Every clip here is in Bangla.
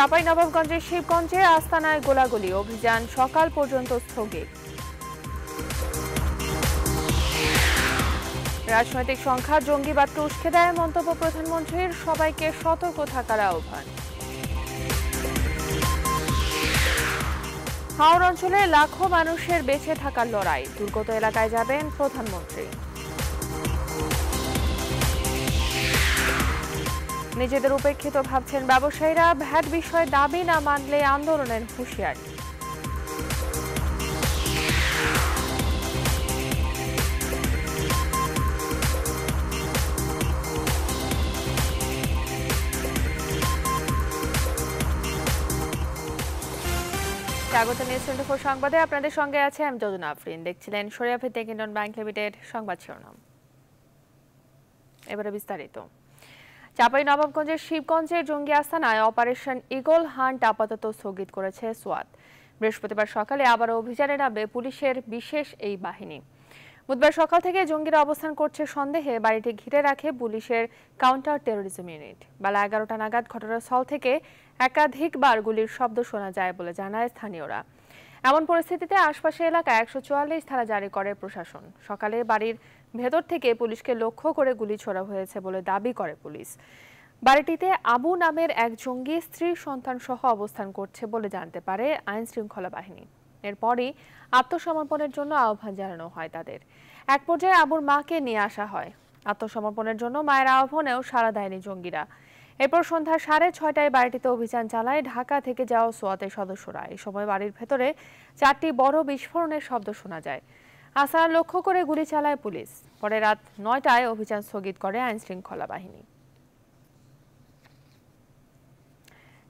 নবাবগঞ্জের শিবগঞ্জে আস্তানায় গোলাগুলি অভিযান সকাল পর্যন্ত স্থগিত রাজনৈতিক সংখ্যা জঙ্গিবাদকে উস্কে দেয় মন্তব্য প্রধানমন্ত্রীর সবাইকে সতর্ক থাকার আহ্বান হাওড় অঞ্চলে লাখো মানুষের বেঁচে থাকার লড়াই দুর্গত এলাকায় যাবেন প্রধানমন্ত্রী নিজেদের উপেক্ষিত ভাবছেন ব্যবসায়ীরা ভ্যাট বিষয়ে দাবি না মানলে আন্দোলনের হুঁশিয়ারি স্বাগত নিউজ টোয়েন্টি ফোর সংবাদে আপনাদের সঙ্গে আছে আমি যদুন আফরিন দেখছিলেন সরিয়া ভিত্তিক ইন্ডিয়ান ব্যাংক লিমিটেড সংবাদ শিরোনাম এবারে বিস্তারিত চাপাই নবাবগঞ্জের শিবগঞ্জের জঙ্গি আস্থানায় অপারেশন ইগল হান্ট আপাতত স্থগিত করেছে সোয়াত বৃহস্পতিবার সকালে আবারও অভিযানে নামে পুলিশের বিশেষ এই বাহিনী বুধবার সকাল থেকে জঙ্গিরা অবস্থান করছে সন্দেহে বাড়িটি ঘিরে রাখে পুলিশের কাউন্টার টেরোরিজম ইউনিট বেলা এগারোটা নাগাদ ঘটনাস্থল থেকে একাধিকবার গুলির শব্দ শোনা যায় বলে জানায় স্থানীয়রা এমন পরিস্থিতিতে আশপাশের এলাকায় একশো চুয়াল্লিশ থানা জারি করে প্রশাসন সকালে বাড়ির ভেতর থেকে পুলিশকে লক্ষ্য করে গুলি ছোড়া হয়েছে বলে দাবি করে পুলিশ বাড়িটিতে আবু নামের এক জঙ্গি স্ত্রী সন্তান সহ অবস্থান করছে বলে জানতে পারে আইন শৃঙ্খলা বাহিনী এরপরই আত্মসমর্পণের জন্য আহ্বান জানানো হয় তাদের এক পর্যায়ে আবুর মাকে নিয়ে আসা হয় আত্মসমর্পণের জন্য মায়ের আহ্বানেও সাড়া দেয়নি জঙ্গিরা এরপর সন্ধ্যা সাড়ে ছয়টায় বাড়িটিতে অভিযান চালায় ঢাকা থেকে যাওয়া সোয়াতের সদস্যরা এই সময় বাড়ির ভেতরে চারটি বড় বিস্ফোরণের শব্দ শোনা যায় হাসান লক্ষ্য করে গুলি চালায় পুলিশ পরে রাত নয়টায় অভিযান স্থগিত করে আইনশৃঙ্খলা বাহিনী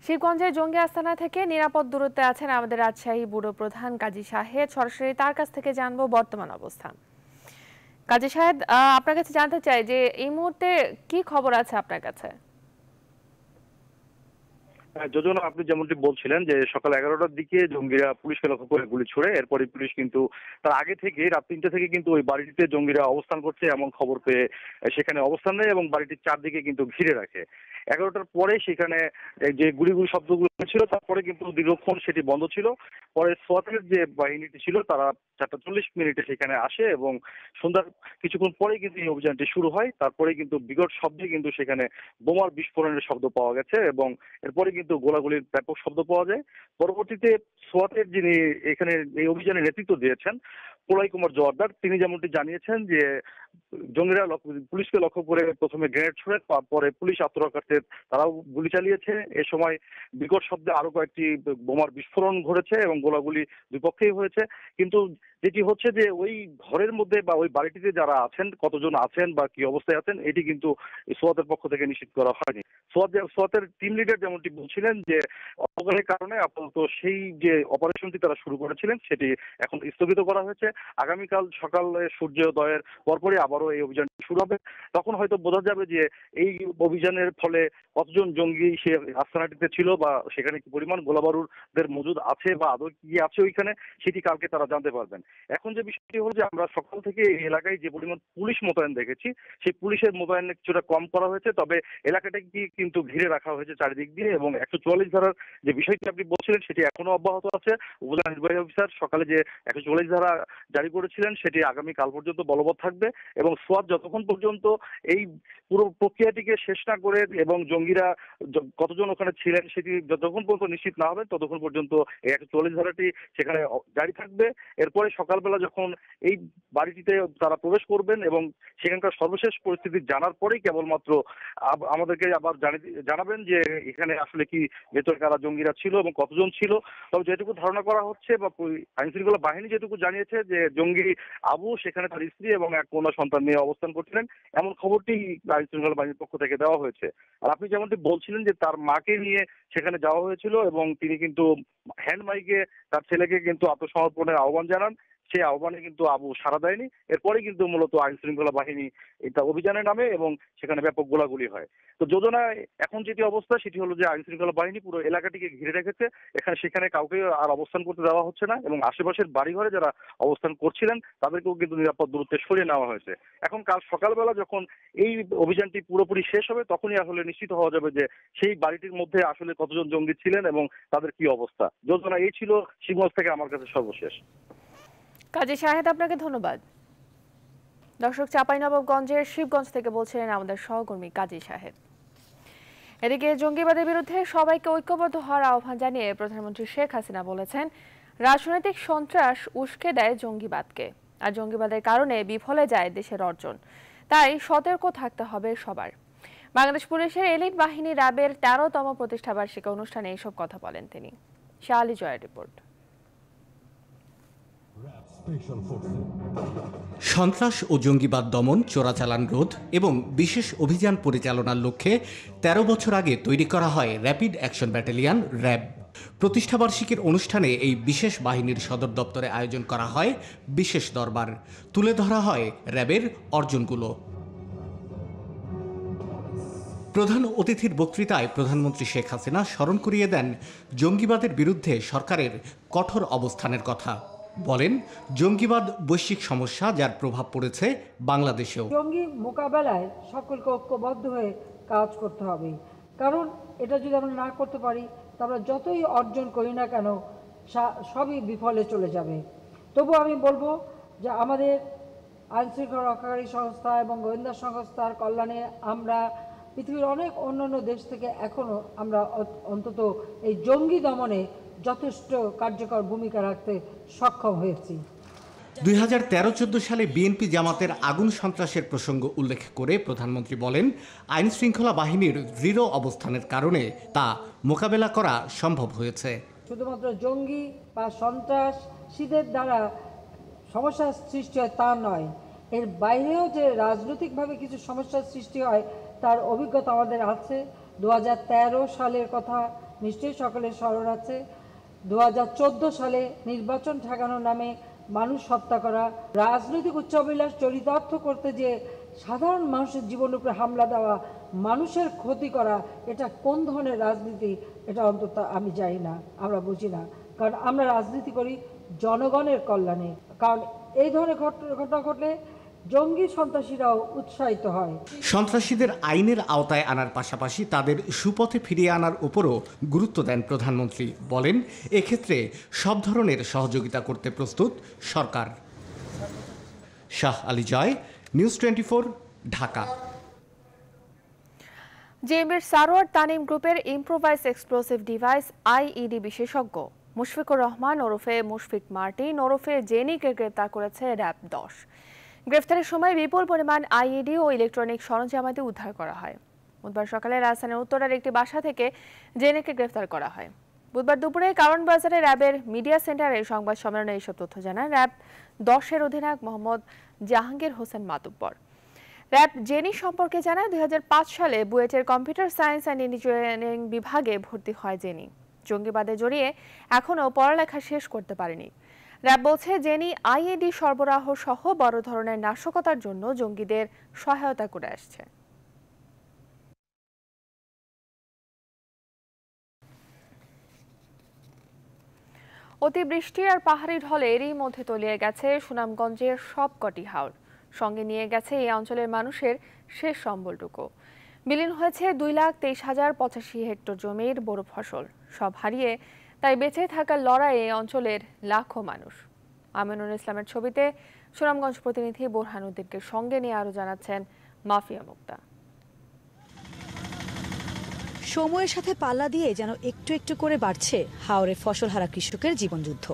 শিবগঞ্জের জঙ্গি আস্তানা থেকে নিরাপদ দূরত্বে আছেন আমাদের রাজশাহী ব্যুরো প্রধান কাজী সাহেব সরাসরি তার কাছ থেকে জানবো বর্তমান অবস্থান কাজী সাহেব আপনার কাছে জানতে চাই যে এই মুহূর্তে কি খবর আছে আপনার কাছে যোজনা আপনি যেমনটি বলছিলেন যে সকাল এগারোটার দিকে জঙ্গিরা পুলিশকে লক্ষ্য করে গুলি ছুড়ে এরপরে পুলিশ কিন্তু তার আগে থেকে রাত তিনটা থেকে কিন্তু ওই বাড়িটিতে জঙ্গিরা অবস্থান করছে এমন খবর পেয়ে সেখানে অবস্থান নেয় এবং বাড়িটির চারদিকে কিন্তু ঘিরে রাখে এগারোটার পরে সেখানে যে গুলিগুলি শব্দগুলো ছিল তারপরে কিন্তু দীর্ঘক্ষণ সেটি বন্ধ ছিল পরে সোয়াতের যে বাহিনীটি ছিল তারা চারটা চল্লিশ মিনিটে সেখানে আসে এবং সন্ধ্যার কিছুক্ষণ পরে কিন্তু এই অভিযানটি শুরু হয় তারপরে কিন্তু বিকট শব্দে কিন্তু সেখানে বোমার বিস্ফোরণের শব্দ পাওয়া গেছে এবং এরপরে কিন্তু গোলাগুলির ব্যাপক শব্দ পাওয়া যায় পরবর্তীতে সোয়াতের যিনি এখানে এই অভিযানে নেতৃত্ব দিয়েছেন প্রলয় কুমার জোয়ারদার তিনি যেমনটি জানিয়েছেন যে জঙ্গিরা পুলিশকে লক্ষ্য করে প্রথমে গ্রেনেড ছুড়ে তারপরে পুলিশ আত্মরক্ষার্থীদের তারাও গুলি চালিয়েছে এ সময় বিকট শব্দে আরো কয়েকটি বোমার বিস্ফোরণ ঘটেছে এবং গোলাগুলি দুপক্ষেই হয়েছে কিন্তু যেটি হচ্ছে যে ওই ঘরের মধ্যে বা ওই বাড়িটিতে যারা আছেন কতজন আছেন বা কি অবস্থায় আছেন এটি কিন্তু সোয়াতের পক্ষ থেকে নিশ্চিত করা হয়নি সোয়াতের টিম লিডার যেমনটি বলছিলেন যে অপকারের কারণে আপাতত সেই যে অপারেশনটি তারা শুরু করেছিলেন সেটি এখন স্থগিত করা হয়েছে আগামীকাল সকালে সূর্যোদয়ের পরপরই আবারও এই অভিযান শুরু হবে তখন হয়তো বোঝা যাবে যে এই অভিযানের ফলে কতজন জঙ্গি সে আস্তানাটিতে ছিল বা সেখানে কি পরিমাণ গোলাবারুদের মজুদ আছে বা আদৌ কি আছে ওইখানে সেটি কালকে তারা জানতে পারবেন এখন যে বিষয়টি হল যে আমরা সকাল থেকে এই এলাকায় যে পরিমাণ পুলিশ মোতায়েন দেখেছি সেই পুলিশের মোতায়েন কিছুটা কম করা হয়েছে তবে এলাকাটাকে কিন্তু ঘিরে রাখা হয়েছে চারিদিক দিয়ে এবং একশো চুয়াল্লিশ ধারার যে বিষয়টি আপনি বলছিলেন সেটি এখনো অব্যাহত আছে উপজেলা নির্বাহী অফিসার সকালে যে একশো চুয়াল্লিশ ধারা জারি করেছিলেন সেটি আগামী কাল পর্যন্ত বলবৎ থাকবে এবং সোয়াদ যতক্ষণ পর্যন্ত এই পুরো প্রক্রিয়াটিকে শেষ না করে এবং জঙ্গিরা কতজন ওখানে ছিলেন সেটি যতক্ষণ পর্যন্ত নিশ্চিত না হবে ততক্ষণ পর্যন্ত এই একশো চুয়াল্লিশ ধারাটি সেখানে জারি থাকবে এরপরে সকালবেলা যখন এই বাড়িটিতে তারা প্রবেশ করবেন এবং সেখানকার সর্বশেষ পরিস্থিতি জানার পরেই কেবলমাত্র আমাদেরকে আবার জানাবেন যে এখানে আসলে কি ভেতর কারা জঙ্গিরা ছিল এবং কতজন ছিল তবে যেটুকু ধারণা করা হচ্ছে বা আইন শৃঙ্খলা বাহিনী যেটুকু জানিয়েছে যে জঙ্গি আবু সেখানে তার স্ত্রী এবং এক কন্যা সন্তান নিয়ে অবস্থান করছিলেন এমন খবরটি আইন শৃঙ্খলা বাহিনীর পক্ষ থেকে দেওয়া হয়েছে আর আপনি যেমনটি বলছিলেন যে তার মাকে নিয়ে সেখানে যাওয়া হয়েছিল এবং তিনি কিন্তু হ্যান্ড মাইকে তার ছেলেকে কিন্তু আত্মসমর্পণের আহ্বান জানান সেই আহ্বানে কিন্তু আবু সাড়া দেয়নি এরপরে কিন্তু মূলত আইন শৃঙ্খলা বাহিনী এটা অভিযানের নামে এবং সেখানে ব্যাপক গোলাগুলি হয় তো যোজনায় এখন যেটি অবস্থা সেটি হলো যে আইন শৃঙ্খলা বাহিনী পুরো এলাকাটিকে ঘিরে রেখেছে এখানে সেখানে কাউকে আর অবস্থান করতে দেওয়া হচ্ছে না এবং আশেপাশের বাড়িঘরে যারা অবস্থান করছিলেন তাদেরকেও কিন্তু নিরাপদ দূরত্বে সরিয়ে নেওয়া হয়েছে এখন কাল সকালবেলা যখন এই অভিযানটি পুরোপুরি শেষ হবে তখনই আসলে নিশ্চিত হওয়া যাবে যে সেই বাড়িটির মধ্যে আসলে কতজন জঙ্গি ছিলেন এবং তাদের কি অবস্থা যোজনা এই ছিল সিংহ থেকে আমার কাছে সর্বশেষ কাজে শাহেদ আপনাকে ধন্যবাদ দর্শক চাঁপাইনবাবগঞ্জের শিবগঞ্জ থেকে বলছিলেন আমাদের সহকর্মী কাজী সাহেব এদিকে জঙ্গিবাদের বিরুদ্ধে সবাইকে ঐক্যবদ্ধ হওয়ার আহ্বান জানিয়ে প্রধানমন্ত্রী শেখ হাসিনা বলেছেন রাজনৈতিক সন্ত্রাস উস্কে দেয় জঙ্গিবাদকে আর জঙ্গিবাদের কারণে বিফলে যায় দেশের অর্জন তাই সতর্ক থাকতে হবে সবার বাংলাদেশ পুলিশের এলিট বাহিনী র্যাবের তেরোতম প্রতিষ্ঠাবার্ষিকী অনুষ্ঠানে এইসব কথা বলেন তিনি শাহ আলী জয়ের রিপোর্ট সন্ত্রাস ও জঙ্গিবাদ দমন চোরাচালান রোধ এবং বিশেষ অভিযান পরিচালনার লক্ষ্যে ১৩ বছর আগে তৈরি করা হয় র্যাপিড অ্যাকশন ব্যাটালিয়ান র্যাব প্রতিষ্ঠাবার্ষিকীর অনুষ্ঠানে এই বিশেষ বাহিনীর সদর দপ্তরে আয়োজন করা হয় বিশেষ দরবার তুলে ধরা হয় র্যাবের অর্জনগুলো প্রধান অতিথির বক্তৃতায় প্রধানমন্ত্রী শেখ হাসিনা স্মরণ করিয়ে দেন জঙ্গিবাদের বিরুদ্ধে সরকারের কঠোর অবস্থানের কথা বলেন জঙ্গিবাদ বৈশ্বিক সমস্যা যার প্রভাব পড়েছে বাংলাদেশেও জঙ্গি মোকাবেলায় সকলকে ঐক্যবদ্ধ হয়ে কাজ করতে হবে কারণ এটা যদি আমরা না করতে পারি তা আমরা যতই অর্জন করি না কেন সবই বিফলে চলে যাবে তবু আমি বলবো যে আমাদের আইনশৃঙ্খলা রক্ষাকারী সংস্থা এবং গোয়েন্দা সংস্থার কল্যাণে আমরা পৃথিবীর অনেক অন্যান্য দেশ থেকে এখনও আমরা অন্তত এই জঙ্গি দমনে যথেষ্ট কার্যকর ভূমিকা রাখতে সক্ষম হয়েছি দুই হাজার তেরো চোদ্দ সালে বিএনপি জামাতের আগুন সন্ত্রাসের প্রসঙ্গ উল্লেখ করে প্রধানমন্ত্রী বলেন আইন শৃঙ্খলা বাহিনীর দৃঢ় অবস্থানের কারণে তা মোকাবেলা করা সম্ভব হয়েছে শুধুমাত্র জঙ্গি বা সন্ত্রাসীদের দ্বারা সমস্যা সৃষ্টি হয় তা নয় এর বাইরেও যে রাজনৈতিকভাবে কিছু সমস্যার সৃষ্টি হয় তার অভিজ্ঞতা আমাদের আছে দু সালের কথা নিশ্চয়ই সকলের স্মরণ আছে দু সালে নির্বাচন ঠেকানোর নামে মানুষ হত্যা করা রাজনৈতিক উচ্চাভিলাষ চরিতার্থ করতে যে সাধারণ মানুষের জীবনের উপরে হামলা দেওয়া মানুষের ক্ষতি করা এটা কোন ধরনের রাজনীতি এটা অন্তত আমি জানি না আমরা বুঝি না কারণ আমরা রাজনীতি করি জনগণের কল্যাণে কারণ এই ধরনের ঘটনা ঘটলে জঙ্গি সন্ত্রাসীরাও উৎসাহিত হয় সন্ত্রাসীদের আইনের আওতায় আনার পাশাপাশি তাদের সুপথে ফিরিয়ে আনার উপরও গুরুত্ব দেন প্রধানমন্ত্রী বলেন এক্ষেত্রে সব ধরনের সহযোগিতা করতে প্রস্তুত সরকার শাহ আলী জয় নিউজ টোয়েন্টি ঢাকা জেএমবির সারোয়ার তানিম গ্রুপের ইম্প্রোভাইজ এক্সপ্লোসিভ ডিভাইস আইইডি বিশেষজ্ঞ মুশফিকুর রহমান ওরফে মুশফিক মার্টিন ওরফে জেনিকে গ্রেপ্তার করেছে র্যাব দশ গ্রেফতারের সময় বিপুল পরিমাণ আইইডি ও ইলেকট্রনিক সরঞ্জামাদি উদ্ধার করা হয় বুধবার সকালে রাজধানীর উত্তরার একটি বাসা থেকে জেনেকে গ্রেফতার করা হয় বুধবার দুপুরে কারণ বাজারে র্যাবের মিডিয়া সেন্টারে সংবাদ সম্মেলনে এইসব তথ্য জানান র্যাব দশের অধিনায়ক মোহাম্মদ জাহাঙ্গীর হোসেন মাতুব্বর র্যাব জেনি সম্পর্কে জানায় দুই সালে বুয়েটের কম্পিউটার সায়েন্স অ্যান্ড ইঞ্জিনিয়ারিং বিভাগে ভর্তি হয় জেনি জঙ্গিবাদে জড়িয়ে এখনও পড়ালেখা শেষ করতে পারেনি র্যাব বলছে জেনি আইএডি সরবরাহ সহ বড় ধরনের নাশকতার জন্য জঙ্গিদের সহায়তা করে আসছে অতিবৃষ্টি আর পাহাড়ি ঢলে এরই মধ্যে তলিয়ে গেছে সুনামগঞ্জের সবকটি হাওর সঙ্গে নিয়ে গেছে এই অঞ্চলের মানুষের শেষ সম্বলটুকু বিলীন হয়েছে দুই লাখ তেইশ হাজার পঁচাশি হেক্টর জমির বড় ফসল সব হারিয়ে তাই বেঁচে থাকার লড়াইয়ে অঞ্চলের লাখো মানুষ আমিনুল ইসলামের ছবিতে সুনামগঞ্জ প্রতিনিধি বোরহানুদ্দিনকে সঙ্গে নিয়ে আরও জানাচ্ছেন মাফিয়া মুক্তা সময়ের সাথে পাল্লা দিয়ে যেন একটু একটু করে বাড়ছে হাওড়ে ফসল হারা কৃষকের জীবনযুদ্ধ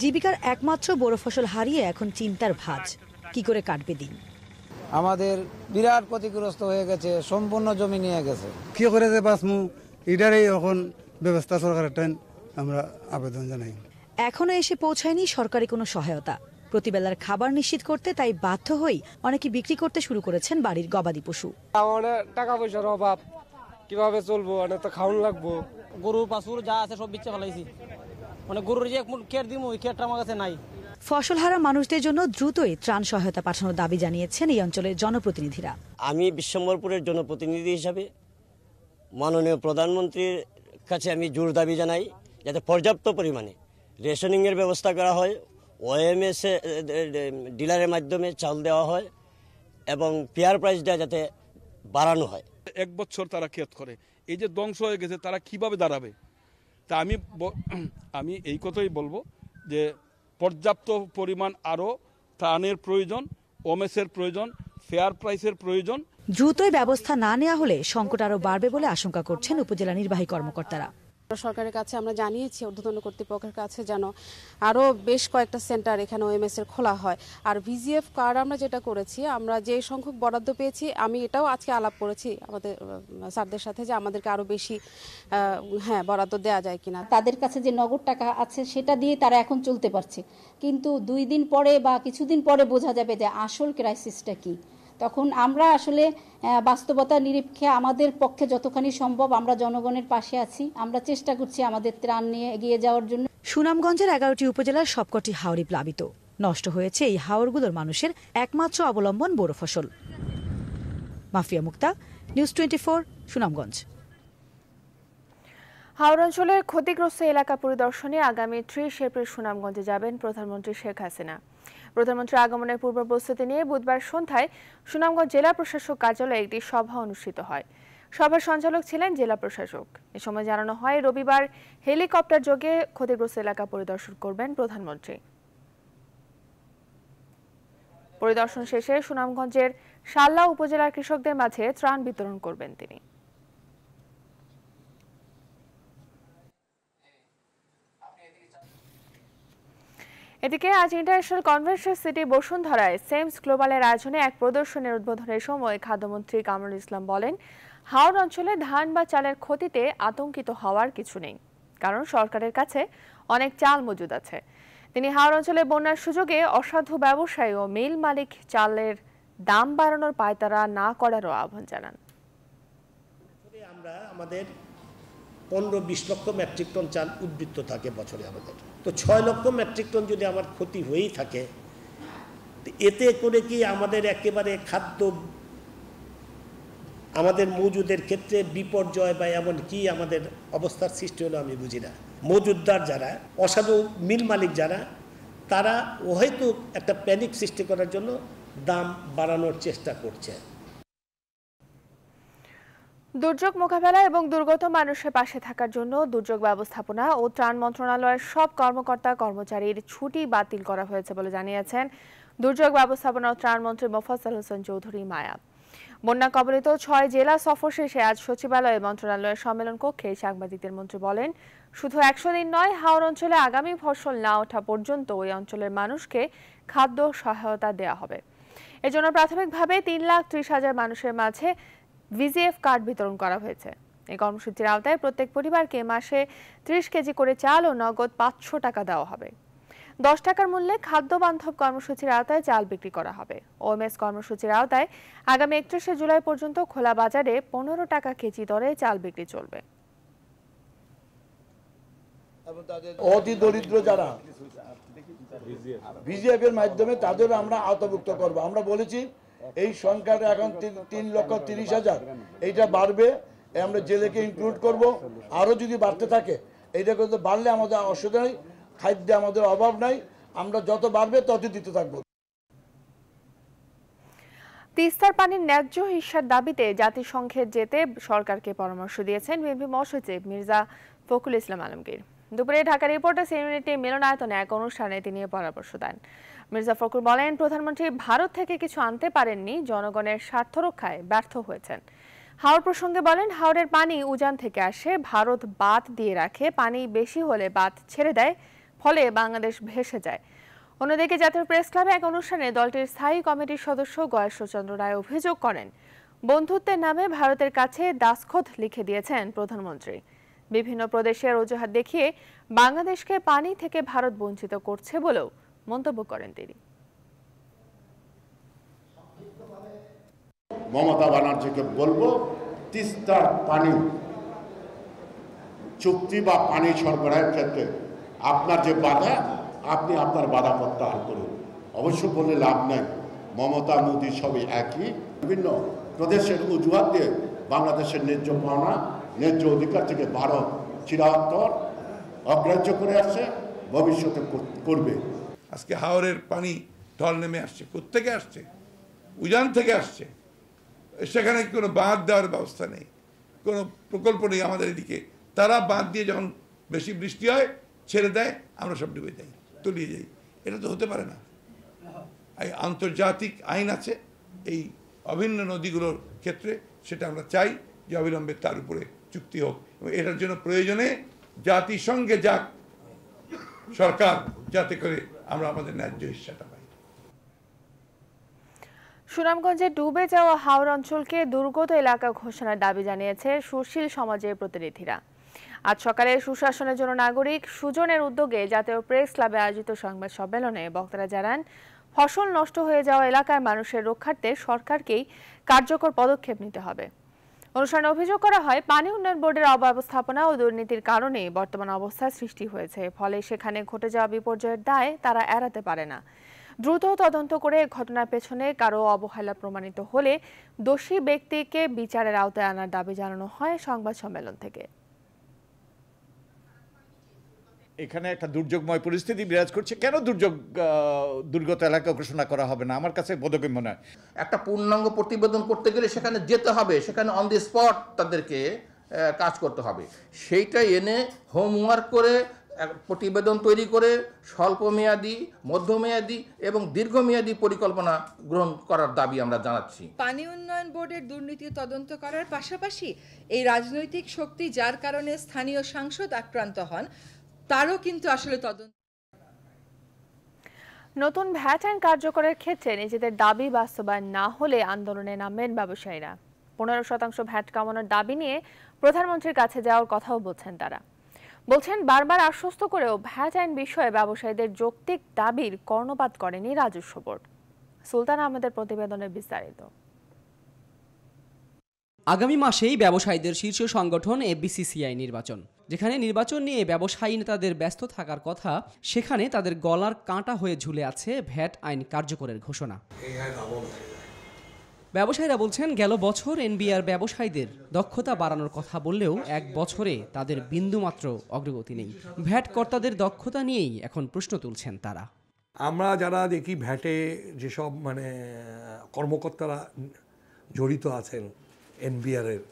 জীবিকার একমাত্র বড় ফসল হারিয়ে এখন চিন্তার ভাজ কি করে কাটবে দিন আমাদের বিরাট ক্ষতিগ্রস্ত হয়ে গেছে সম্পূর্ণ জমি নিয়ে গেছে কি করে যে বাসমু এটারই এখন ব্যবস্থা সরকারের আমরা আবেদন জানাই এখনও এসে পৌঁছায়নি সরকারি কোনো সহায়তা প্রতিবেলার খাবার নিশ্চিত করতে তাই বাধ্য হই অনেকে বিক্রি করতে শুরু করেছেন বাড়ির গবাদি পশু টাকা পয়সার অভাব কিভাবে চলবো অনেক তো খাওয়ান লাগবো গরুর পাশুর যা আছে সব বিচ্ছে ফেলাইছি মানে গরুর যে কেয়ার দিব ওই কেয়ারটা আমার কাছে নাই ফসল হারা মানুষদের জন্য দ্রুতই ত্রাণ সহায়তা পাঠানোর দাবি জানিয়েছেন এই অঞ্চলের জনপ্রতিনিধিরা আমি বিশ্বম্বরপুরের জনপ্রতিনিধি হিসাবে মাননীয় প্রধানমন্ত্রীর কাছে আমি জোর দাবি জানাই যাতে পর্যাপ্ত পরিমাণে রেশনিংয়ের ব্যবস্থা করা হয় ওএমএসে ডিলারের মাধ্যমে চাল দেওয়া হয় এবং পেয়ার দেওয়া যাতে বাড়ানো হয় এক বছর তারা ক্ষেত করে এই যে ধ্বংস হয়ে গেছে তারা কিভাবে দাঁড়াবে তা আমি আমি এই কথাই বলবো যে পর্যাপ্ত পরিমাণ আরও ত্রাণের প্রয়োজন ওমেসের প্রয়োজন ফেয়ার প্রাইসের প্রয়োজন দ্রুতই ব্যবস্থা না নেওয়া হলে সংকট আরও বাড়বে বলে আশঙ্কা করছেন উপজেলা নির্বাহী কর্মকর্তারা সরকারের কাছে আমরা জানিয়েছি ঊর্ধ্বতন কর্তৃপক্ষের কাছে যেন আরও বেশ কয়েকটা সেন্টার এখানে ওএমএস এর খোলা হয় আর ভিজিএফ কার্ড আমরা যেটা করেছি আমরা যে সংখ্যক বরাদ্দ পেয়েছি আমি এটাও আজকে আলাপ করেছি আমাদের স্যারদের সাথে যে আমাদেরকে আরও বেশি হ্যাঁ বরাদ্দ দেওয়া যায় কিনা তাদের কাছে যে নগদ টাকা আছে সেটা দিয়ে তারা এখন চলতে পারছে কিন্তু দুই দিন পরে বা কিছুদিন পরে বোঝা যাবে যে আসল ক্রাইসিসটা কী তখন আমরা আসলে বাস্তবতা নিরীক্ষে আমাদের পক্ষে যতখানি সম্ভব আমরা জনগণের পাশে আছি আমরা চেষ্টা করছি আমাদের ত্রাণ নিয়ে এগিয়ে যাওয়ার জন্য সুনামগঞ্জের এগারোটি উপজেলার সবকটি হাওড়ি প্লাবিত নষ্ট হয়েছে এই হাওড়গুলোর মানুষের একমাত্র অবলম্বন বড় ফসল মাফিয়া মুক্তা নিউজ টোয়েন্টি সুনামগঞ্জ হাওড় অঞ্চলের ক্ষতিগ্রস্ত এলাকা পরিদর্শনে আগামী ত্রিশ এপ্রিল সুনামগঞ্জে যাবেন প্রধানমন্ত্রী শেখ হাসিনা প্রধানমন্ত্রী আগমনের পূর্ব প্রস্তুতি নিয়ে বুধবার সন্ধ্যায় সুনামগঞ্জ জেলা প্রশাসক কার্যালয়ে একটি সভা অনুষ্ঠিত হয় সভার সঞ্চালক ছিলেন জেলা প্রশাসক এ সময় জানানো হয় রবিবার হেলিকপ্টার যোগে ক্ষতিগ্রস্ত এলাকা পরিদর্শন করবেন প্রধানমন্ত্রী পরিদর্শন শেষে সুনামগঞ্জের শাল্লা উপজেলার কৃষকদের মাঝে ত্রাণ বিতরণ করবেন তিনি এদিকে আজ ইন্টারন্যাশনাল কনভেনশন সিটি বসুন্ধরায় সেমস গ্লোবালের আয়োজনে এক প্রদর্শনের উদ্বোধনের সময় খাদ্যমন্ত্রী কামরুল ইসলাম বলেন হাওড় অঞ্চলে ধান বা চালের ক্ষতিতে আতঙ্কিত হওয়ার কিছু নেই কারণ সরকারের কাছে অনেক চাল মজুদ আছে তিনি হাওড় অঞ্চলে বন্যার সুযোগে অসাধু ব্যবসায়ী ও মিল মালিক চালের দাম বাড়ানোর পায়তারা না করারও আহ্বান জানান আমরা আমাদের পনেরো বিশ লক্ষ মেট্রিক টন চাল উদ্বৃত্ত থাকে বছরে আমাদের তো ছয় লক্ষ মেট্রিক টন যদি আমার ক্ষতি হয়েই থাকে এতে করে কি আমাদের একেবারে খাদ্য আমাদের মজুদের ক্ষেত্রে বিপর্যয় বা এমন কি আমাদের অবস্থার সৃষ্টি হলো আমি বুঝি না মজুদদার যারা অসাধু মিল মালিক যারা তারা হয়তো একটা প্যানিক সৃষ্টি করার জন্য দাম বাড়ানোর চেষ্টা করছে দুর্যোগ মোকাবেলা এবং দুর্গত মানুষের পাশে থাকার জন্য দুর্যোগ ব্যবস্থাপনা ও ত্রাণ মন্ত্রণালয়ের সব কর্মকর্তা কর্মচারীর ছুটি বাতিল করা হয়েছে বলে জানিয়েছেন দুর্যোগ ব্যবস্থাপনা ও ত্রাণ মন্ত্রী মোফাজ্জল হোসেন চৌধুরী মায়া বন্যা কবলিত ছয় জেলা সফর শেষে আজ সচিবালয়ে মন্ত্রণালয়ের সম্মেলন কক্ষে সাংবাদিকদের মন্ত্রী বলেন শুধু একশো দিন নয় হাওড় অঞ্চলে আগামী ফসল না ওঠা পর্যন্ত ওই অঞ্চলের মানুষকে খাদ্য সহায়তা দেওয়া হবে এজন্য প্রাথমিকভাবে তিন লাখ ত্রিশ হাজার মানুষের মাঝে ভিজিএফ কার্ড বিতরণ করা হয়েছে এই কর্মসূচির আওতায় প্রত্যেক পরিবারকে মাসে ত্রিশ কেজি করে চাল ও নগদ পাঁচশো টাকা দেওয়া হবে দশ টাকার মূল্যে খাদ্য বান্ধব কর্মসূচির আওতায় চাল বিক্রি করা হবে ওএমএস কর্মসূচির আওতায় আগামী একত্রিশে জুলাই পর্যন্ত খোলা বাজারে পনেরো টাকা কেজি দরে চাল বিক্রি চলবে অতি দরিদ্র যারা ভিজিএফ মাধ্যমে তাদের আমরা আওতাভুক্ত করব আমরা বলেছি এই সংখ্যাটা এখন তিন লক্ষ তিরিশ হাজার এইটা বাড়বে আমরা জেলেকে ইনক্লুড করব আরও যদি বাড়তে থাকে এইটা করতে বাড়লে আমাদের অসুবিধা নেই খাদ্যে আমাদের অভাব নাই আমরা যত বাড়বে তত দিতে থাকবো তিস্তার পানির ন্যায্য হিসার দাবিতে জাতিসংঘের যেতে সরকারকে পরামর্শ দিয়েছেন বিএনপি মহাসচিব মির্জা ফখরুল ইসলাম আলমগীর দুপুরে ঢাকা রিপোর্টার্স ইউনিটি মিলনায়তনে এক অনুষ্ঠানে তিনি পরামর্শ দেন মির্জা ফখরুল বলেন প্রধানমন্ত্রী ভারত থেকে কিছু আনতে পারেননি জনগণের স্বার্থ রক্ষায় ব্যর্থ হয়েছেন হাওড় প্রসঙ্গে বলেন হাওড়ের পানি উজান থেকে আসে ভারত বাঁধ দিয়ে রাখে পানি বেশি হলে বাঁধ ছেড়ে দেয় ফলে বাংলাদেশ ভেসে যায় অন্যদিকে জাতীয় প্রেস ক্লাবে এক অনুষ্ঠানে দলটির স্থায়ী কমিটির সদস্য গয়েশ্বরচন্দ্র রায় অভিযোগ করেন বন্ধুত্বের নামে ভারতের কাছে দাসখত লিখে দিয়েছেন প্রধানমন্ত্রী বিভিন্ন প্রদেশের অজুহাত দেখিয়ে বাংলাদেশকে পানি থেকে ভারত বঞ্চিত করছে বলেও মন্তব্য করেন তিনি মমতা ব্যানার্জিকে বলবো তিস্তার পানি চুক্তি বা পানি সরবরাহের ক্ষেত্রে আপনার যে বাধা আপনি আপনার বাধা প্রত্যাহার করুন অবশ্য বললে লাভ নেই মমতা মোদি সবই একই বিভিন্ন প্রদেশের অজুহাত দিয়ে বাংলাদেশের ন্যায্য পাওনা ন্যায্য অধিকার থেকে ভারত চিরাত্তর অগ্রাহ্য করে আসছে ভবিষ্যতে করবে আজকে হাওরের পানি ঢল নেমে আসছে কোথেকে আসছে উজান থেকে আসছে সেখানে কোনো বাঁধ দেওয়ার ব্যবস্থা নেই কোনো প্রকল্প নেই আমাদের এদিকে তারা বাঁধ দিয়ে যখন বেশি বৃষ্টি হয় ছেড়ে দেয় আমরা সব ডুবে যাই তলিয়ে যাই এটা তো হতে পারে না এই আন্তর্জাতিক আইন আছে এই অভিন্ন নদীগুলোর ক্ষেত্রে সেটা আমরা চাই যে অবিলম্বে তার উপরে চুক্তি হোক এবং এটার জন্য প্রয়োজনে জাতিসংঘে যাক সরকার যাতে করে আমরা আমাদের ন্যায্য হিসাটা পাই সুনামগঞ্জে ডুবে যাওয়া হাওর অঞ্চলকে দুর্গত এলাকা ঘোষণার দাবি জানিয়েছে সুশীল সমাজের প্রতিনিধিরা আজ সকালে সুশাসনের জন্য নাগরিক সুজনের উদ্যোগে জাতীয় প্রেস ক্লাবে আয়োজিত সংবাদ সম্মেলনে বক্তারা জানান ফসল নষ্ট হয়ে যাওয়া এলাকার মানুষের রক্ষার্থে সরকারকেই কার্যকর পদক্ষেপ নিতে হবে অনুষ্ঠানে অভিযোগ করা হয় পানি উন্নয়ন বোর্ডের অব্যবস্থাপনা ও দুর্নীতির কারণে বর্তমান অবস্থা সৃষ্টি হয়েছে ফলে সেখানে ঘটে যাওয়া বিপর্যয়ের দায় তারা এড়াতে পারে না দ্রুত তদন্ত করে ঘটনার পেছনে কারো অবহেলা প্রমাণিত হলে দোষী ব্যক্তিকে বিচারের আওতায় আনার দাবি জানানো হয় সংবাদ সম্মেলন থেকে এখানে একটা দুর্যোগময় পরিস্থিতি বিরাজ করছে কেন দুর্যোগ দুর্গত এলাকা ঘোষণা করা হবে না আমার কাছে বোধগম্য নয় একটা পূর্ণাঙ্গ প্রতিবেদন করতে গেলে সেখানে যেতে হবে সেখানে অন দি স্পট তাদেরকে কাজ করতে হবে সেইটা এনে হোমওয়ার্ক করে প্রতিবেদন তৈরি করে স্বল্পমেয়াদী মধ্যমেয়াদী এবং দীর্ঘমেয়াদী পরিকল্পনা গ্রহণ করার দাবি আমরা জানাচ্ছি পানি উন্নয়ন বোর্ডের দুর্নীতি তদন্ত করার পাশাপাশি এই রাজনৈতিক শক্তি যার কারণে স্থানীয় সাংসদ আক্রান্ত হন তারও কিন্তু আসলে তদন্ত নতুন ভ্যাট আইন কার্যকরের ক্ষেত্রে নিজেদের দাবি বাস্তবায়ন না হলে আন্দোলনে নামেন ব্যবসায়ীরা পনেরো শতাংশ ভ্যাট কমানোর দাবি নিয়ে প্রধানমন্ত্রীর কাছে যাওয়ার কথাও বলছেন তারা বলছেন বারবার আশ্বস্ত করেও ভ্যাট আইন বিষয়ে ব্যবসায়ীদের যৌক্তিক দাবির কর্ণপাত করেনি রাজস্ব বোর্ড সুলতান আহমেদের প্রতিবেদনে বিস্তারিত আগামী মাসেই ব্যবসায়ীদের শীর্ষ সংগঠন এফবিসিসিআই নির্বাচন যেখানে নির্বাচন নিয়ে ব্যবসায়ী নেতাদের ব্যস্ত থাকার কথা সেখানে তাদের গলার কাঁটা হয়ে ঝুলে আছে ভ্যাট আইন কার্যকরের ঘোষণা ব্যবসায়ীরা বলছেন গেল বছর এনবিআর ব্যবসায়ীদের দক্ষতা বাড়ানোর কথা বললেও এক বছরে তাদের বিন্দুমাত্র অগ্রগতি নেই ভ্যাট কর্তাদের দক্ষতা নিয়েই এখন প্রশ্ন তুলছেন তারা আমরা যারা দেখি ভ্যাটে যেসব মানে কর্মকর্তারা জড়িত আছেন এনবিআরের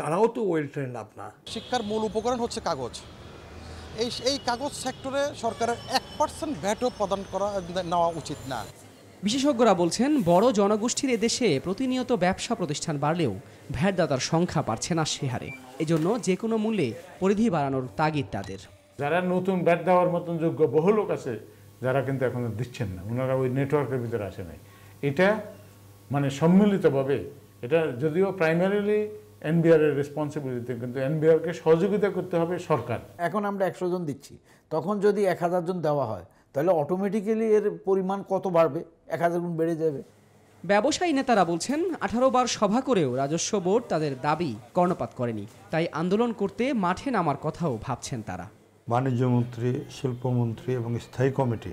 তারাও তো ওয়েল ট্রেন্ড আপনার শিক্ষার মূল উপকরণ হচ্ছে কাগজ এই এই কাগজ সেক্টরে সরকারের এক পার্সেন্ট ভ্যাটও প্রদান করা নেওয়া উচিত না বিশেষজ্ঞরা বলছেন বড় জনগোষ্ঠীর এদেশে প্রতিনিয়ত ব্যবসা প্রতিষ্ঠান বাড়লেও ভ্যাটদাতার সংখ্যা বাড়ছে না সে হারে এজন্য যে কোনো মূল্যে পরিধি বাড়ানোর তাগিদ তাদের যারা নতুন ব্যাট দেওয়ার মতন যোগ্য বহু লোক আছে যারা কিন্তু এখন দিচ্ছেন না ওনারা ওই নেটওয়ার্কের ভিতরে আসে নাই এটা মানে সম্মিলিতভাবে এটা যদিও প্রাইমারিলি এনবিআর এর রেসপন্সিবিলিটি কিন্তু কে সহযোগিতা করতে হবে সরকার এখন আমরা একশো জন দিচ্ছি তখন যদি এক হাজার জন দেওয়া হয় তাহলে অটোমেটিক্যালি এর পরিমাণ কত বাড়বে এক হাজার গুণ বেড়ে যাবে ব্যবসায়ী নেতারা বলছেন আঠারো বার সভা করেও রাজস্ব বোর্ড তাদের দাবি কর্ণপাত করেনি তাই আন্দোলন করতে মাঠে নামার কথাও ভাবছেন তারা বাণিজ্যমন্ত্রী শিল্পমন্ত্রী এবং স্থায়ী কমিটি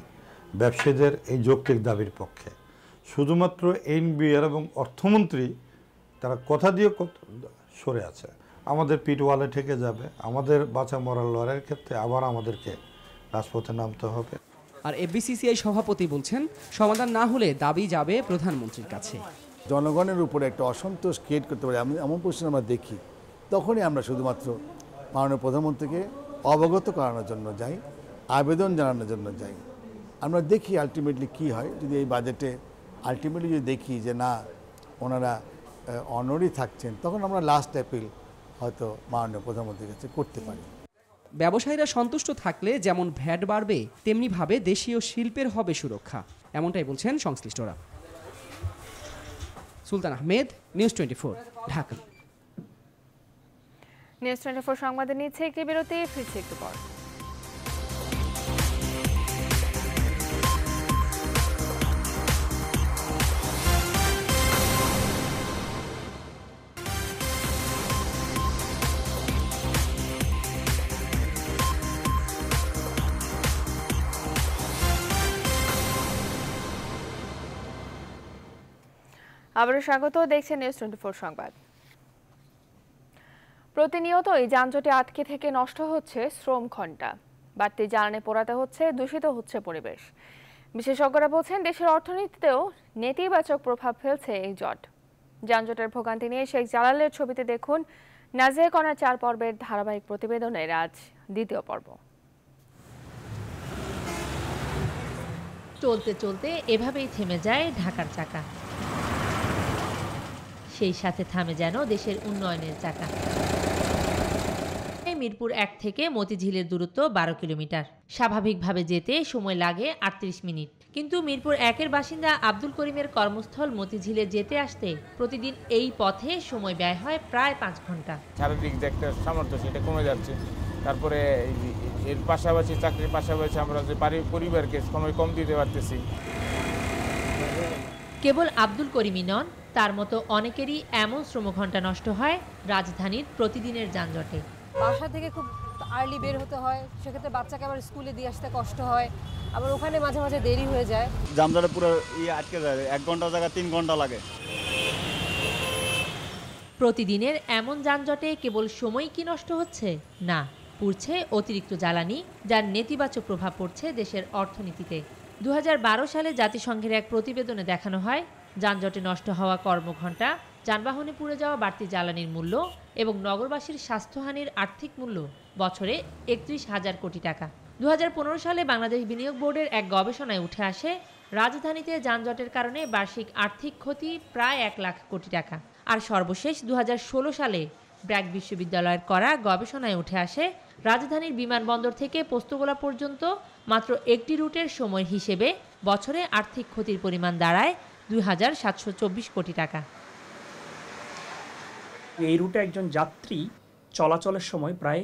ব্যবসায়ীদের এই যৌক্তিক দাবির পক্ষে শুধুমাত্র এনবিআর এবং অর্থমন্ত্রী তারা কথা দিয়ে সরে আছে আমাদের পিঠ ওয়ালে ঠেকে যাবে আমাদের বাঁচা মরার লড়াইয়ের ক্ষেত্রে আবার আমাদেরকে রাজপথে নামতে হবে আর এবিসিসিআই সভাপতি বলছেন সমাধান না হলে দাবি যাবে প্রধানমন্ত্রীর কাছে জনগণের উপরে একটা অসন্তোষ ক্রিয়েট করতে পারে এমন প্রশ্ন আমরা দেখি তখনই আমরা শুধুমাত্র মাননীয় প্রধানমন্ত্রীকে অবগত করানোর জন্য যাই আবেদন জানানোর জন্য যাই আমরা দেখি আলটিমেটলি কি হয় যদি এই বাজেটে আলটিমেটলি যদি দেখি যে না ওনারা অনরই থাকছেন তখন আমরা লাস্ট অ্যাপিল হয়তো মাননীয় প্রধানমন্ত্রীর কাছে করতে পারি ব্যবসায়ীরা সন্তুষ্ট থাকলে যেমন ভ্যাট বাড়বে তেমনিভাবে দেশীয় শিল্পের হবে সুরক্ষা এমনটাই বলছেন সংশ্লিষ্টরা Sultan Ahmed news twenty four Dhaka news twenty four সংবাদে নিচ্ছে একটি বিরতি ফিরছে একটু পর আবারও স্বাগত দেখছেন নিউজ টোয়েন্টি সংবাদ প্রতিনিয়তই যানজটে আটকে থেকে নষ্ট হচ্ছে শ্রম ঘণ্টা বাড়তি জ্বালানি পোড়াতে হচ্ছে দূষিত হচ্ছে পরিবেশ বিশেষজ্ঞরা বলছেন দেশের অর্থনীতিতেও নেতিবাচক প্রভাব ফেলছে এই জট যানজটের ভোগান্তি নিয়ে শেখ জালালের ছবিতে দেখুন কনার চার পর্বের ধারাবাহিক প্রতিবেদনের আজ দ্বিতীয় পর্ব চলতে চলতে এভাবেই থেমে যায় ঢাকার চাকা সেই সাথে থামে যেন দেশের উন্নয়নের চাকা মিরপুর এক থেকে মতিঝিলের দূরত্ব বারো কিলোমিটার স্বাভাবিকভাবে যেতে সময় লাগে আটত্রিশ মিনিট কিন্তু মিরপুর একের বাসিন্দা আব্দুল করিমের কর্মস্থল মতিঝিলে যেতে আসতে প্রতিদিন এই পথে সময় ব্যয় হয় প্রায় পাঁচ ঘন্টা স্বাভাবিক যে একটা সামর্থ্য সেটা কমে যাচ্ছে তারপরে এর পাশাপাশি চাকরির পাশাপাশি আমরা যে বাড়ির পরিবারকে সময় কম দিতে পারতেছি কেবল আব্দুল করিমই নন তার মতো অনেকেরই এমন শ্রমঘণ্টা নষ্ট হয় রাজধানীর প্রতিদিনের যানজটে বাসা থেকে খুব আর্লি বের হতে হয় সেক্ষেত্রে বাচ্চাকে আবার স্কুলে দিয়ে আসতে কষ্ট হয় আবার ওখানে মাঝে মাঝে দেরি হয়ে যায় যানজটে পুরো ইয়ে আটকে যায় এক ঘন্টা জায়গা তিন ঘন্টা লাগে প্রতিদিনের এমন যানজটে কেবল সময় কি নষ্ট হচ্ছে না পুড়ছে অতিরিক্ত জ্বালানি যার নেতিবাচক প্রভাব পড়ছে দেশের অর্থনীতিতে দু সালে জাতিসংঘের এক প্রতিবেদনে দেখানো হয় যানজটে নষ্ট হওয়া কর্মঘণ্টা যানবাহনে পুড়ে যাওয়া বাড়তি জ্বালানির মূল্য এবং নগরবাসীর স্বাস্থ্যহানির আর্থিক মূল্য বছরে একত্রিশ হাজার কোটি টাকা দু সালে বাংলাদেশ বিনিয়োগ বোর্ডের এক গবেষণায় উঠে আসে রাজধানীতে যানজটের কারণে বার্ষিক আর্থিক ক্ষতি প্রায় এক লাখ কোটি টাকা আর সর্বশেষ দু সালে ব্র্যাক বিশ্ববিদ্যালয়ের করা গবেষণায় উঠে আসে রাজধানীর বিমানবন্দর থেকে পোস্তগোলা পর্যন্ত মাত্র একটি রুটের সময় হিসেবে বছরে আর্থিক ক্ষতির পরিমাণ দাঁড়ায় দুই হাজার সাতশো চব্বিশ কোটি টাকা এই রুটে একজন যাত্রী চলাচলের সময় প্রায়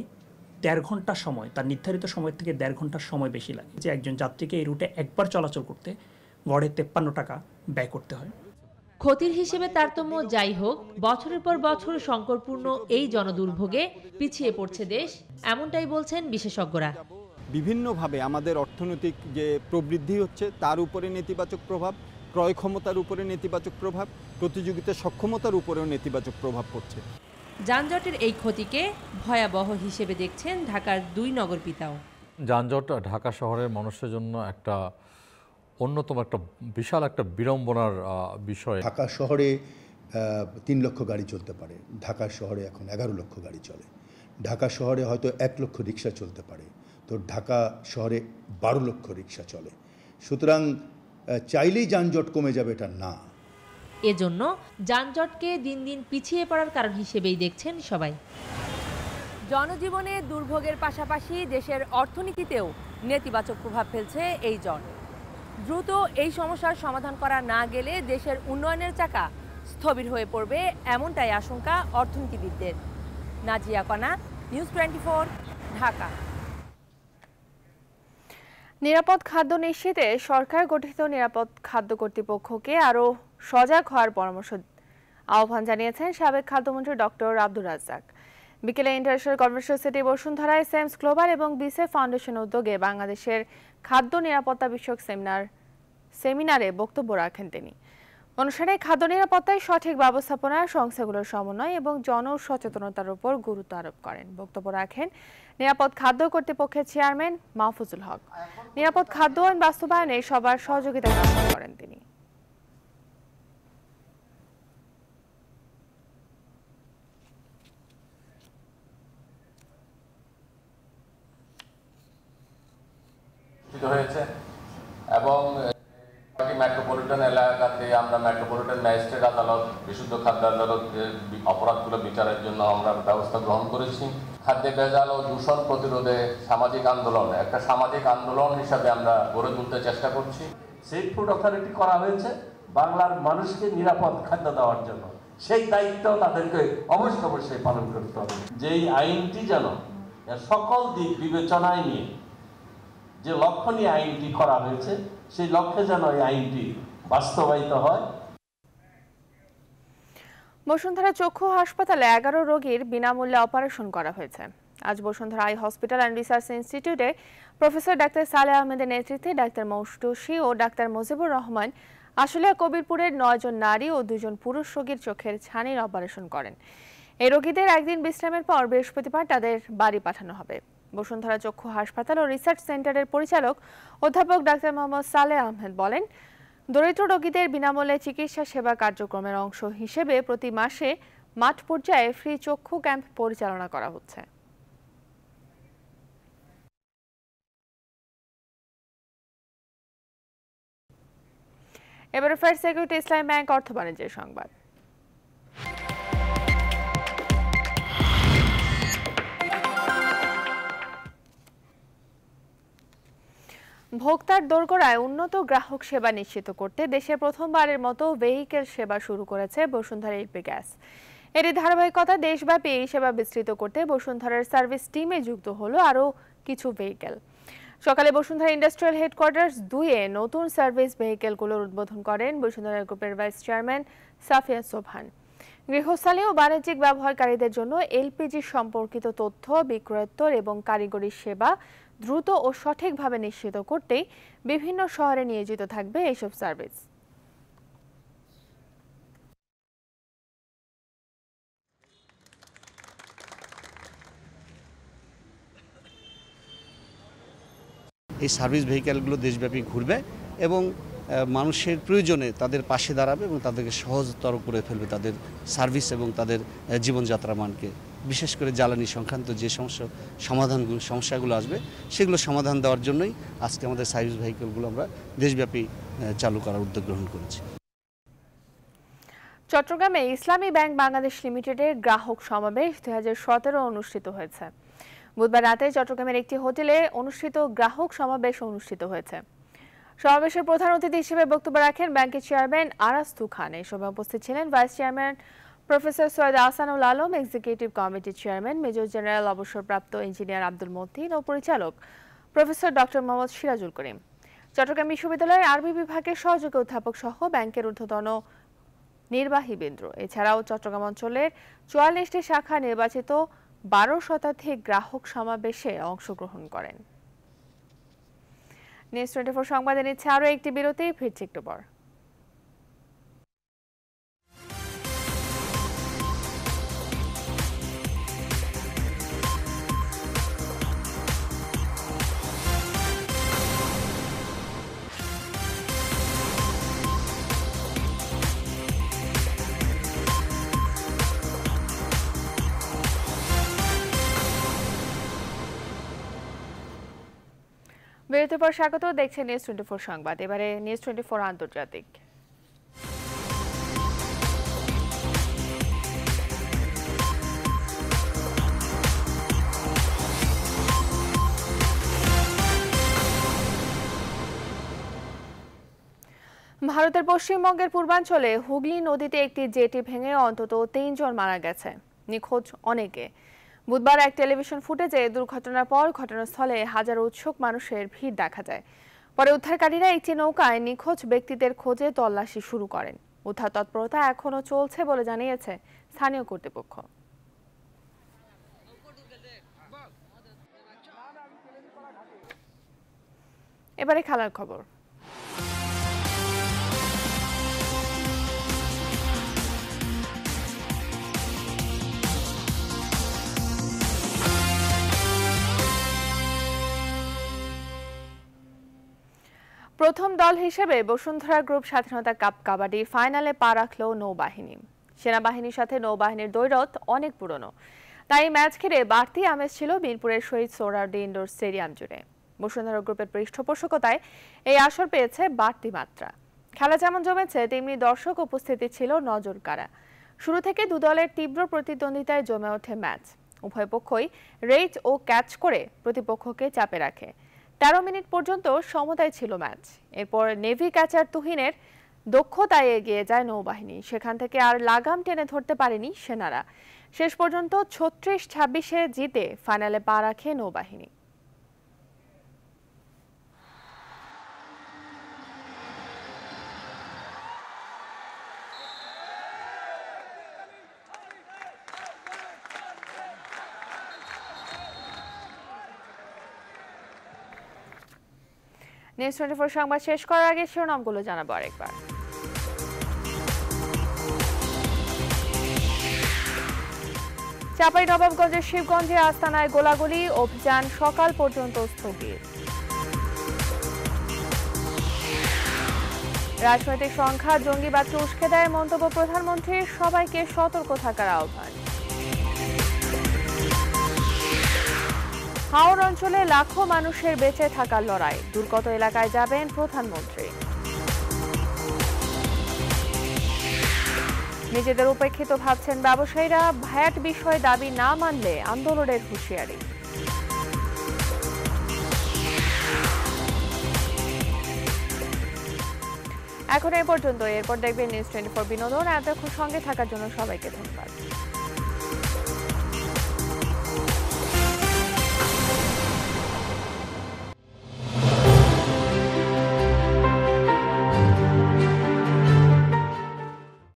দেড় ঘন্টা সময় তার নির্ধারিত সময় থেকে দেড় ঘন্টার সময় বেশি লাগে যে একজন যাত্রীকে এই রুটে একবার চলাচল করতে গড়ে তেপ্পান্ন টাকা ব্যয় করতে হয় ক্ষতির হিসেবে তারতম্য যাই হোক বছরের পর বছর সংকটপূর্ণ এই জনদুর্ভোগে পিছিয়ে পড়ছে দেশ এমনটাই বলছেন বিশেষজ্ঞরা বিভিন্নভাবে আমাদের অর্থনৈতিক যে প্রবৃদ্ধি হচ্ছে তার উপরে নেতিবাচক প্রভাব ক্রয় ক্ষমতার উপরে নেতিবাচক প্রভাব প্রতিযোগিতার সক্ষমতার উপরেও নেতিবাচক প্রভাব পড়ছে যানজটের এই ক্ষতিকে ভয়াবহ হিসেবে দেখছেন ঢাকার দুই নগর পিতাও যানজট ঢাকা শহরের মানুষের জন্য একটা অন্যতম একটা বিশাল একটা বিড়ম্বনার বিষয় ঢাকা শহরে তিন লক্ষ গাড়ি চলতে পারে ঢাকা শহরে এখন এগারো লক্ষ গাড়ি চলে ঢাকা শহরে হয়তো এক লক্ষ রিক্সা চলতে পারে তো ঢাকা শহরে বারো লক্ষ রিক্সা চলে সুতরাং চাইলেই যানজট কমে যাবে এটা না এজন্য যানজটকে দিন দিন পিছিয়ে পড়ার কারণ হিসেবেই দেখছেন সবাই জনজীবনে দুর্ভোগের পাশাপাশি দেশের অর্থনীতিতেও নেতিবাচক প্রভাব ফেলছে এই জন দ্রুত এই সমস্যার সমাধান করা না গেলে দেশের উন্নয়নের চাকা স্থবির হয়ে পড়বে এমনটাই আশঙ্কা অর্থনীতিবিদদের নাজিয়া কনা নিউজ টোয়েন্টি ঢাকা নিরাপদ খাদ্য নিশ্চিতে সরকার গঠিত নিরাপদ খাদ্য কর্তৃপক্ষকে আরও সজাগ হওয়ার পরামর্শ আহ্বান জানিয়েছেন সাবেক খাদ্যমন্ত্রী ডক্টর আব্দুর রাজ্জাক বিকেলে ইন্টারন্যাশনাল কনফারেন্স সিটি বসুন্ধরায় সেমস গ্লোবাল এবং বিসে ফাউন্ডেশন উদ্যোগে বাংলাদেশের খাদ্য নিরাপত্তা বিষয়ক সেমিনার সেমিনারে বক্তব্য রাখেন তিনি অনুষ্ঠানে খাদ্য নিরাপত্তায় সঠিক ব্যবস্থাপনা সংস্থাগুলোর সমন্বয় এবং জনসচেতনতার উপর গুরুত্ব আরোপ করেন বক্তব্য রাখেন নিরাপদ খাদ্য কর্তৃপক্ষের চেয়ারম্যান মাহফুজুল হক নিরাপদ খাদ্য আইন বাস্তবায়নে সবার সহযোগিতা কামনা করেন তিনি হয়েছে এবং মেট্রোপলিটন এলাকাতে আমরা মেট্রোপলিটন ম্যাজিস্ট্রেট আদালত বিশুদ্ধ খাদ্য আদালত অপরাধগুলো বিচারের জন্য আমরা ব্যবস্থা গ্রহণ করেছি খাদ্যে ভেজাল ও দূষণ প্রতিরোধে সামাজিক আন্দোলন একটা সামাজিক আন্দোলন হিসাবে আমরা গড়ে তুলতে চেষ্টা করছি সেফ ফুড অথরিটি করা হয়েছে বাংলার মানুষকে নিরাপদ খাদ্য দেওয়ার জন্য সেই দায়িত্ব তাদেরকে অবশ্য অবশ্যই পালন করতে হবে যেই আইনটি যেন সকল দিক বিবেচনায় নিয়ে যে লক্ষ্য নিয়ে আইনটি করা হয়েছে সেই লক্ষ্যে যেন এই আইনটি বাস্তবায়িত হয় বসুন্ধরা চক্ষু হাসপাতালে এগারো রোগীর বিনামূল্যে অপারেশন করা হয়েছে আজ Bashundhara eye hospital and research ইনস্টিটিউটে প্রফেসর ডাক্তার সালে আহমেদের নেতৃত্বে ডাক্তার মৌসুসি ও ডাক্তার মুজিবুর রহমান আসলে কবিরপুরের নয়জন নারী ও দুজন পুরুষ রোগীর চোখের ছানির অপারেশন করেন এই রোগীদের একদিন বিশ্রামের পর বৃহস্পতিবার তাদের বাড়ি পাঠানো হবে বসুন্ধরা চক্ষু হাসপাতাল ও রিসার্চ সেন্টারের পরিচালক অধ্যাপক ডাক্তার মোহাম্মদ সালে আহমেদ বলেন দরিদ্র রোগীদের বিনামূল্যে চিকিৎসা সেবা কার্যক্রমের অংশ হিসেবে প্রতি মাসে মাঠ পর্যায়ে ফ্রি চক্ষু ক্যাম্প পরিচালনা করা হচ্ছে এবারে ফার্স্ট সিকিউরিটি ইসলাম ব্যাংক অর্থ বাণিজ্যের সংবাদ ভোক্তার দোরগোড়ায় উন্নত গ্রাহক সেবা নিশ্চিত করতে দেশে প্রথমবারের মতো ভেহিকেল সেবা শুরু করেছে বসুন্ধরা এলপি গ্যাস এর ধারাবাহিকতা দেশব্যাপী এই সেবা বিস্তৃত করতে বসুন্ধরার সার্ভিস টিমে যুক্ত হলো আরও কিছু ভেহিকেল সকালে বসুন্ধরা ইন্ডাস্ট্রিয়াল হেডকোয়ার্টার্স দুয়ে নতুন সার্ভিস ভেহিকেলগুলোর উদ্বোধন করেন বসুন্ধরা গ্রুপের ভাইস চেয়ারম্যান সাফিয়া সোভান গৃহস্থালী ও বাণিজ্যিক ব্যবহারকারীদের জন্য এলপিজি সম্পর্কিত তথ্য বিক্রয়োত্তর এবং কারিগরি সেবা দ্রুত ও সঠিকভাবে নিশ্চিত করতে বিভিন্ন শহরে নিয়োজিত থাকবে এইসব সার্ভিস এই সার্ভিস ভেহিক্যালগুলো দেশব্যাপী ঘুরবে এবং মানুষের প্রয়োজনে তাদের পাশে দাঁড়াবে এবং তাদেরকে সহজতর করে ফেলবে তাদের সার্ভিস এবং তাদের জীবনযাত্রা মানকে বিশেষ করে জ্বালানি সংক্রান্ত যে সমস্যা সমাধানগুলো সমস্যাগুলো আসবে সেগুলো সমাধান দেওয়ার জন্যই আজকে আমাদের সার্ভিস ভেহিকলগুলো আমরা দেশব্যাপী চালু করার উদ্যোগ গ্রহণ করেছি চট্টগ্রামে ইসলামী ব্যাংক বাংলাদেশ লিমিটেডের গ্রাহক সমাবেশ দুই অনুষ্ঠিত হয়েছে বুধবার রাতে চট্টগ্রামের একটি হোটেলে অনুষ্ঠিত গ্রাহক সমাবেশ অনুষ্ঠিত হয়েছে সমাবেশের প্রধান অতিথি হিসেবে বক্তব্য রাখেন ব্যাংকের চেয়ারম্যান আরাস্তু খান এই সভায় উপস্থিত ছিলেন vice chairman professor Syed Ahsanul Alam executive কমিটির চেয়ারম্যান মেজর জেনারেল অবসরপ্রাপ্ত ইঞ্জিনিয়ার আব্দুল মতিন ও পরিচালক প্রফেসর ডক্টর মোহাম্মদ সিরাজুল করিম চট্টগ্রাম বিশ্ববিদ্যালয়ের আরবি বিভাগের সহযোগী অধ্যাপক সহ ব্যাংকের ঊর্ধ্বতন নির্বাহী বিন্দ্র এছাড়াও চট্টগ্রাম অঞ্চলের চুয়াল্লিশটি শাখা নির্বাচিত বারো শতাধিক গ্রাহক সমাবেশে অংশগ্রহণ করেন নিউজ টোয়েন্টি ফোর সংবাদে নিচ্ছে আরও একটি বিরতি ফিরছে একটু পর বিরতির পর স্বাগত দেখছেন নিউজ টোয়েন্টি ফোর সংবাদ এবারে নিউজ টোয়েন্টি ফোর আন্তর্জাতিক ভারতের পশ্চিমবঙ্গের পূর্বাঞ্চলে হুগলি নদীতে একটি জেটি ভেঙে অন্তত তিনজন মারা গেছে নিখোঁজ অনেকে বুধবার এক টেলিভিশন ফুটেজে দুর্ঘটনার পর ঘটনাস্থলে হাজারো উৎসুক মানুষের ভিড় দেখা যায় পরে উদ্ধারকারীরা একটি নৌকায় নিখোঁজ ব্যক্তিদের খোঁজে তল্লাশি শুরু করেন উদ্ধার তৎপরতা এখনও চলছে বলে জানিয়েছে স্থানীয় কর্তৃপক্ষ এবারে খেলার খবর প্রথম দল হিসেবে বসুন্ধরা গ্রুপ স্বাধীনতা কাপ কাবাডি ফাইনালে পা রাখল নৌবাহিনী সেনাবাহিনীর সাথে নৌবাহিনীর দৈরত অনেক পুরনো তাই ম্যাচ ঘিরে বাড়তি আমেজ ছিল বীরপুরের শহীদ সোহরাওয়ার্দী ইন্ডোর স্টেডিয়াম জুড়ে বসুন্ধরা গ্রুপের পৃষ্ঠপোষকতায় এই আসর পেয়েছে বাড়তি মাত্রা খেলা যেমন জমেছে তেমনি দর্শক উপস্থিতি ছিল নজর কারা শুরু থেকে দু দলের তীব্র প্রতিদ্বন্দ্বিতায় জমে ওঠে ম্যাচ উভয় পক্ষই রেইচ ও ক্যাচ করে প্রতিপক্ষকে চাপে রাখে তেরো মিনিট পর্যন্ত সমতায় ছিল ম্যাচ এরপর নেভি ক্যাচার তুহিনের দক্ষতায় এগিয়ে যায় নৌবাহিনী সেখান থেকে আর লাগাম টেনে ধরতে পারেনি সেনারা শেষ পর্যন্ত ছত্রিশ ছাব্বিশে জিতে ফাইনালে পা রাখে নৌবাহিনী নিউজ টোয়েন্টি ফোর সংবাদ শেষ করার আগে শিরোনামগুলো জানাবো আরেকবার চাপাই নবাবগঞ্জের শিবগঞ্জে আস্তানায় গোলাগুলি অভিযান সকাল পর্যন্ত স্থগিত রাজনৈতিক সংখ্যা জঙ্গিবাদকে উস্কে দেয় মন্তব্য প্রধানমন্ত্রীর সবাইকে সতর্ক থাকার আহ্বান হাওড় অঞ্চলে লাখো মানুষের বেঁচে থাকার লড়াই দুর্গত এলাকায় যাবেন প্রধানমন্ত্রী নিজেদের উপেক্ষিত ভাবছেন ব্যবসায়ীরা ভ্যাট বিষয়ে দাবি না মানলে আন্দোলনের হুঁশিয়ারি এখন এ পর্যন্ত এরপর দেখবেন নিউজ টোয়েন্টি ফোর বিনোদন এতক্ষণ সঙ্গে থাকার জন্য সবাইকে ধন্যবাদ